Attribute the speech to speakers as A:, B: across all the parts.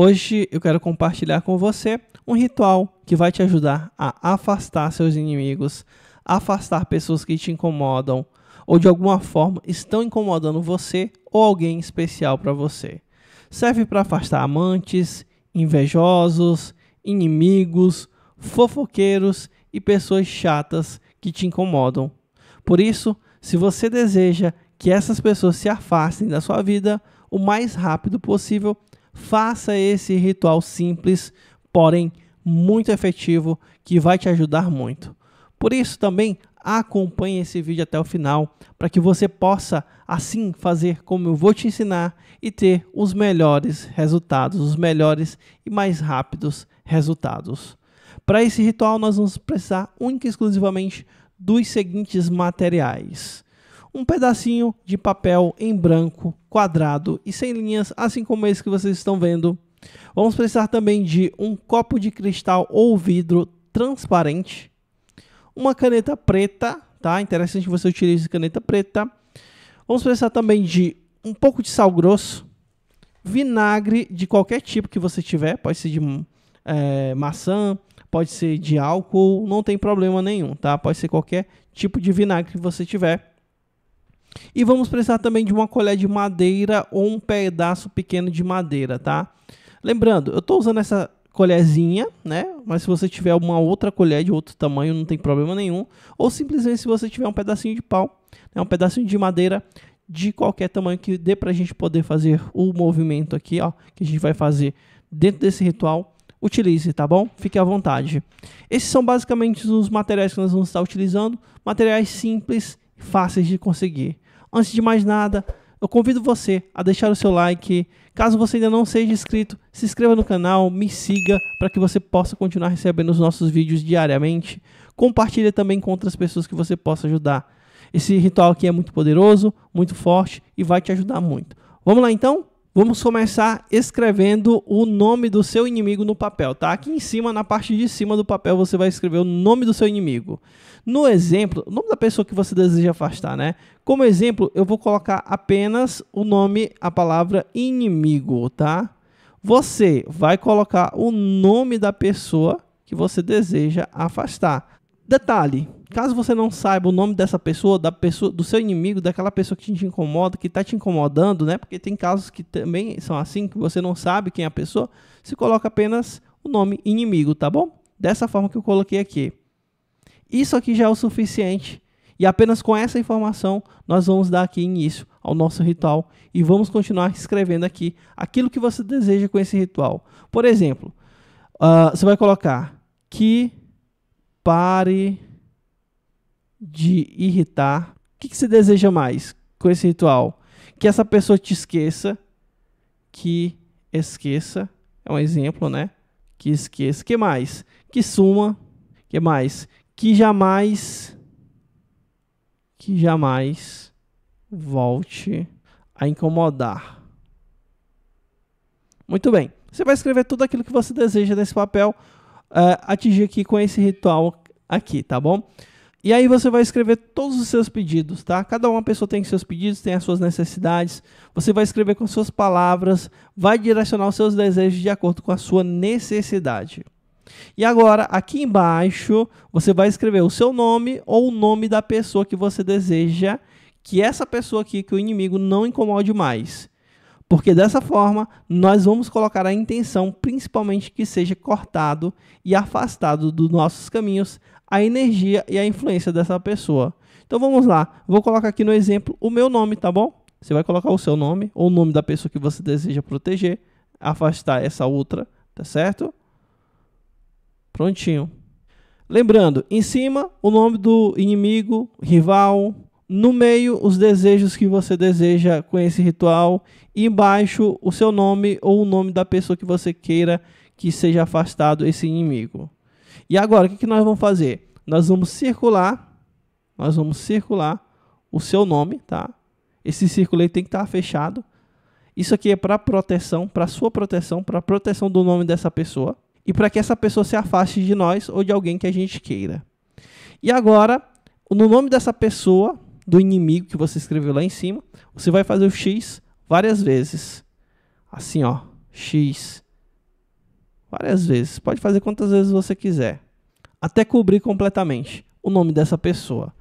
A: Hoje eu quero compartilhar com você um ritual que vai te ajudar a afastar seus inimigos, afastar pessoas que te incomodam ou de alguma forma estão incomodando você ou alguém especial para você. Serve para afastar amantes, invejosos, inimigos, fofoqueiros e pessoas chatas que te incomodam. Por isso, se você deseja que essas pessoas se afastem da sua vida o mais rápido possível, Faça esse ritual simples, porém muito efetivo, que vai te ajudar muito. Por isso também acompanhe esse vídeo até o final, para que você possa assim fazer como eu vou te ensinar e ter os melhores resultados, os melhores e mais rápidos resultados. Para esse ritual nós vamos precisar única e exclusivamente dos seguintes materiais: um pedacinho de papel em branco, quadrado e sem linhas, assim como esse que vocês estão vendo. Vamos precisar também de um copo de cristal ou vidro transparente, uma caneta preta, tá? Interessante que você utilize caneta preta. Vamos precisar também de um pouco de sal grosso, vinagre de qualquer tipo que você tiver, pode ser de é, maçã, pode ser de álcool, não tem problema nenhum, tá? Pode ser qualquer tipo de vinagre que você tiver. E vamos precisar também de uma colher de madeira ou um pedaço pequeno de madeira, tá? Lembrando, eu estou usando essa colherzinha, né? Mas se você tiver uma outra colher de outro tamanho, não tem problema nenhum. Ou simplesmente se você tiver um pedacinho de pau, né? um pedacinho de madeira de qualquer tamanho que dê para a gente poder fazer o movimento aqui, ó, que a gente vai fazer dentro desse ritual utilize, tá bom? Fique à vontade. Esses são basicamente os materiais que nós vamos estar utilizando, materiais simples fáceis de conseguir. Antes de mais nada, eu convido você a deixar o seu like. Caso você ainda não seja inscrito, se inscreva no canal, me siga para que você possa continuar recebendo os nossos vídeos diariamente. Compartilhe também com outras pessoas que você possa ajudar. Esse ritual aqui é muito poderoso, muito forte e vai te ajudar muito. Vamos lá então? Vamos começar escrevendo o nome do seu inimigo no papel, tá? Aqui em cima, na parte de cima do papel, você vai escrever o nome do seu inimigo. No exemplo, o nome da pessoa que você deseja afastar, né? Como exemplo, eu vou colocar apenas o nome, a palavra inimigo, tá? Você vai colocar o nome da pessoa que você deseja afastar. Detalhe, caso você não saiba o nome dessa pessoa, da pessoa, do seu inimigo, daquela pessoa que te incomoda, que está te incomodando, né? Porque tem casos que também são assim, que você não sabe quem é a pessoa, se coloca apenas o nome inimigo, tá bom? Dessa forma que eu coloquei aqui. Isso aqui já é o suficiente. E apenas com essa informação nós vamos dar aqui início ao nosso ritual e vamos continuar escrevendo aqui aquilo que você deseja com esse ritual. Por exemplo, uh, você vai colocar que pare de irritar. O que, que você deseja mais com esse ritual? Que essa pessoa te esqueça, que esqueça, é um exemplo, né? Que esqueça. Que mais? Que suma. Que mais? Que jamais, que jamais volte a incomodar. Muito bem. Você vai escrever tudo aquilo que você deseja nesse papel uh, atingir aqui com esse ritual aqui, tá bom? E aí você vai escrever todos os seus pedidos, tá? Cada uma pessoa tem seus pedidos, tem as suas necessidades. Você vai escrever com suas palavras, vai direcionar os seus desejos de acordo com a sua necessidade. E agora, aqui embaixo, você vai escrever o seu nome ou o nome da pessoa que você deseja que essa pessoa aqui, que o inimigo não incomode mais porque dessa forma nós vamos colocar a intenção, principalmente que seja cortado e afastado dos nossos caminhos a energia e a influência dessa pessoa. Então vamos lá, vou colocar aqui no exemplo o meu nome, tá bom? Você vai colocar o seu nome ou o nome da pessoa que você deseja proteger, afastar essa outra, tá certo? Prontinho. Lembrando, em cima o nome do inimigo, rival, no meio, os desejos que você deseja com esse ritual. E embaixo, o seu nome ou o nome da pessoa que você queira que seja afastado esse inimigo. E agora, o que, nós vamos fazer? Nós vamos circular, nós vamos circular o seu nome, tá? Esse círculo tem que estar tá fechado. Isso aqui é para proteção, para sua proteção, para proteção do nome dessa pessoa e para que essa pessoa se afaste de nós ou de alguém que a gente queira. E agora, no nome dessa pessoa, do inimigo que você escreveu lá em cima, você vai fazer o x várias vezes. Assim, ó, x várias vezes. Pode fazer quantas vezes você quiser, até cobrir completamente o nome dessa pessoa.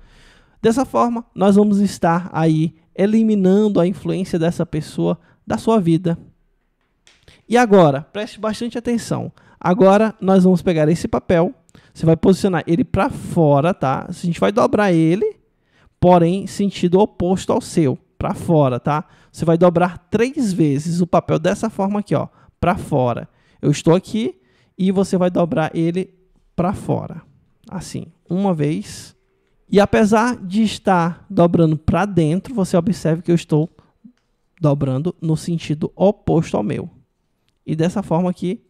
A: Dessa forma, nós vamos estar aí eliminando a influência dessa pessoa da sua vida. E agora, preste bastante atenção. Agora nós vamos pegar esse papel, você vai posicionar ele para fora, tá? A gente vai dobrar ele porém sentido oposto ao seu, para fora, tá? Você vai dobrar três vezes o papel dessa forma aqui, ó, para fora. Eu estou aqui e você vai dobrar ele para fora, assim, uma vez. E apesar de estar dobrando para dentro, você observa que eu estou dobrando no sentido oposto ao meu. E dessa forma aqui,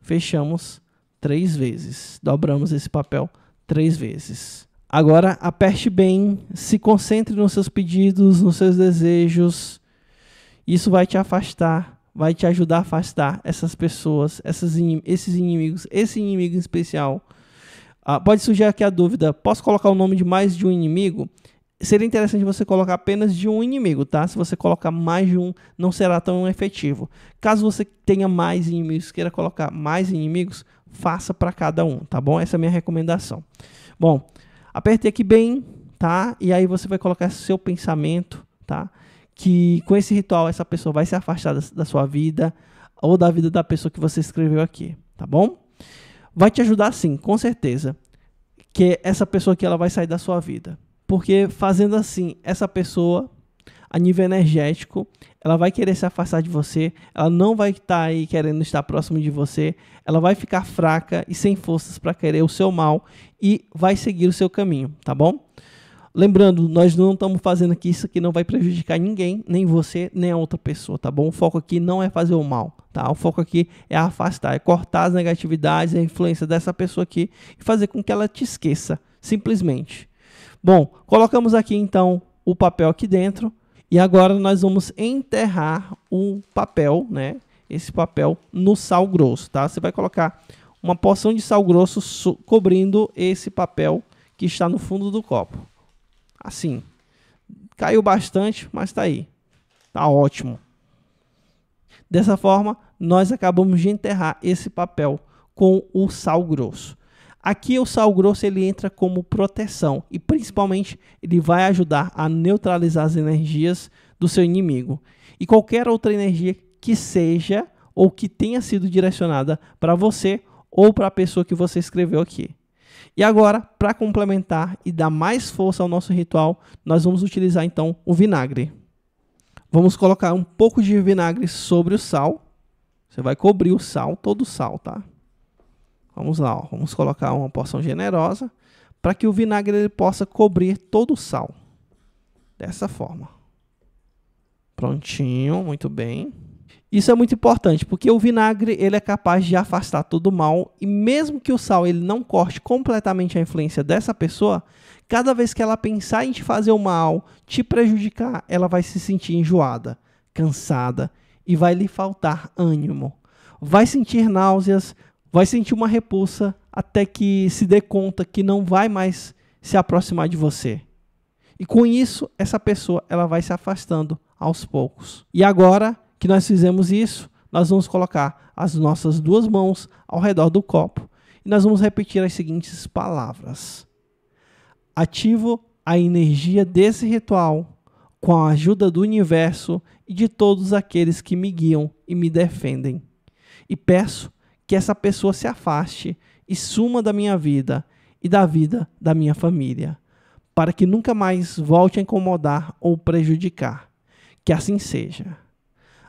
A: fechamos três vezes. Dobramos esse papel três vezes. Agora, aperte bem, se concentre nos seus pedidos, nos seus desejos. Isso vai te afastar, vai te ajudar a afastar essas pessoas, essas, esses inimigos, esse inimigo em especial. Ah, pode surgir aqui a dúvida: posso colocar o nome de mais de um inimigo? Seria interessante você colocar apenas de um inimigo, tá? Se você colocar mais de um, não será tão efetivo. Caso você tenha mais inimigos, queira colocar mais inimigos, faça para cada um, tá bom? Essa é a minha recomendação. Bom, Aperte aqui bem, tá? E aí você vai colocar seu pensamento, tá? Que com esse ritual essa pessoa vai se afastar da, sua vida ou da vida da pessoa que você escreveu aqui, tá bom? Vai te ajudar sim, com certeza. Que essa pessoa aqui ela vai sair da sua vida. Porque fazendo assim, essa pessoa a nível energético, ela vai querer se afastar de você, ela não vai estar tá aí querendo estar próximo de você, ela vai ficar fraca e sem forças para querer o seu mal e vai seguir o seu caminho, tá bom? Lembrando, nós não estamos fazendo aqui isso que não vai prejudicar ninguém, nem você, nem a outra pessoa, tá bom? O foco aqui não é fazer o mal, tá? O foco aqui é afastar, é cortar as negatividades, a influência dessa pessoa aqui e fazer com que ela te esqueça, simplesmente. Bom, colocamos aqui então o papel aqui dentro e agora nós vamos enterrar o papel, né? Esse papel no sal grosso, tá? Você vai colocar uma porção de sal grosso so cobrindo esse papel que está no fundo do copo. Assim. Caiu bastante, mas tá aí. Tá ótimo. Dessa forma, nós acabamos de enterrar esse papel com o sal grosso. Aqui o sal grosso ele entra como proteção e principalmente ele vai ajudar a neutralizar as energias do seu inimigo e qualquer outra energia que seja ou que tenha sido direcionada para você ou para a pessoa que você escreveu aqui. E agora, para complementar e dar mais força ao nosso ritual, nós vamos utilizar então o vinagre. Vamos colocar um pouco de vinagre sobre o sal. Você vai cobrir o sal, todo o sal, tá? Vamos lá, ó. vamos colocar uma porção generosa para que o vinagre ele possa cobrir todo o sal. Dessa forma. Prontinho, muito bem. Isso é muito importante, porque o vinagre ele é capaz de afastar todo o mal e mesmo que o sal ele não corte completamente a influência dessa pessoa, cada vez que ela pensar em te fazer o mal, te prejudicar, ela vai se sentir enjoada, cansada e vai lhe faltar ânimo. Vai sentir náuseas, vai sentir uma repulsa até que se dê conta que não vai mais se aproximar de você. E com isso, essa pessoa ela vai se afastando aos poucos. E agora que nós fizemos isso, nós vamos colocar as nossas duas mãos ao redor do copo e nós vamos repetir as seguintes palavras: Ativo a energia desse ritual com a ajuda do universo e de todos aqueles que me guiam e me defendem. E peço que essa pessoa se afaste e suma da minha vida e da vida da minha família, para que nunca mais volte a incomodar ou prejudicar. Que assim seja.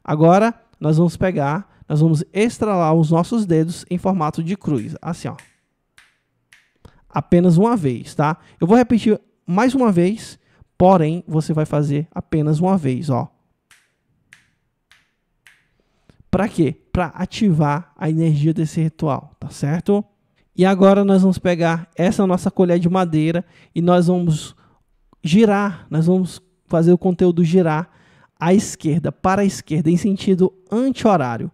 A: Agora, nós vamos pegar, nós vamos estralar os nossos dedos em formato de cruz, assim, ó. Apenas uma vez, tá? Eu vou repetir mais uma vez, porém você vai fazer apenas uma vez, ó. Para quê? Para ativar a energia desse ritual, tá certo? E agora nós vamos pegar essa nossa colher de madeira e nós vamos girar, nós vamos fazer o conteúdo girar à esquerda, para a esquerda, em sentido anti-horário.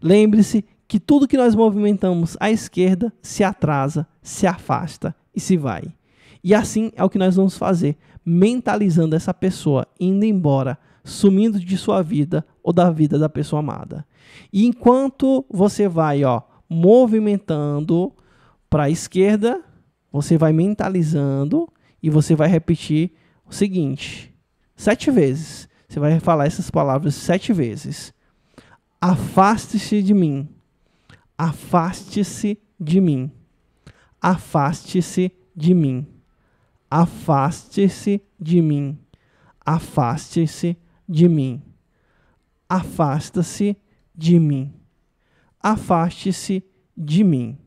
A: Lembre-se que tudo que nós movimentamos à esquerda se atrasa, se afasta e se vai. E assim é o que nós vamos fazer, mentalizando essa pessoa indo embora sumindo de sua vida ou da vida da pessoa amada. E enquanto você vai, ó, movimentando para a esquerda, você vai mentalizando e você vai repetir o seguinte: sete vezes. Você vai falar essas palavras sete vezes. Afaste-se de mim. Afaste-se de mim. Afaste-se de mim. Afaste-se de mim. Afaste-se de mim. Afasta-se de mim. Afaste-se de mim.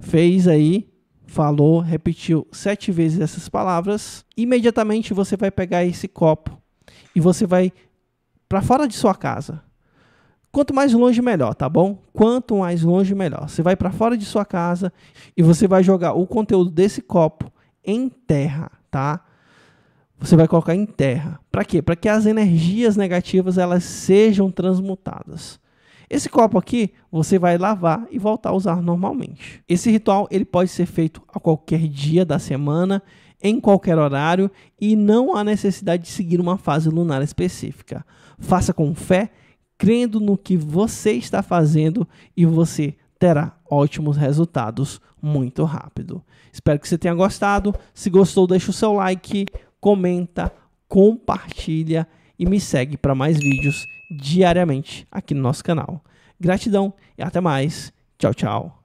A: Fez aí, falou, repetiu sete vezes essas palavras. Imediatamente você vai pegar esse copo e você vai para fora de sua casa. Quanto mais longe, melhor, tá bom? Quanto mais longe, melhor. Você vai para fora de sua casa e você vai jogar o conteúdo desse copo em terra, tá? você vai colocar em terra. Para quê? Para que as energias negativas elas sejam transmutadas. Esse copo aqui você vai lavar e voltar a usar normalmente. Esse ritual ele pode ser feito a qualquer dia da semana, em qualquer horário e não há necessidade de seguir uma fase lunar específica. Faça com fé, crendo no que você está fazendo e você terá ótimos resultados muito rápido. Espero que você tenha gostado. Se gostou, deixa o seu like comenta, compartilha e me segue para mais vídeos diariamente aqui no nosso canal. Gratidão e até mais. Tchau, tchau.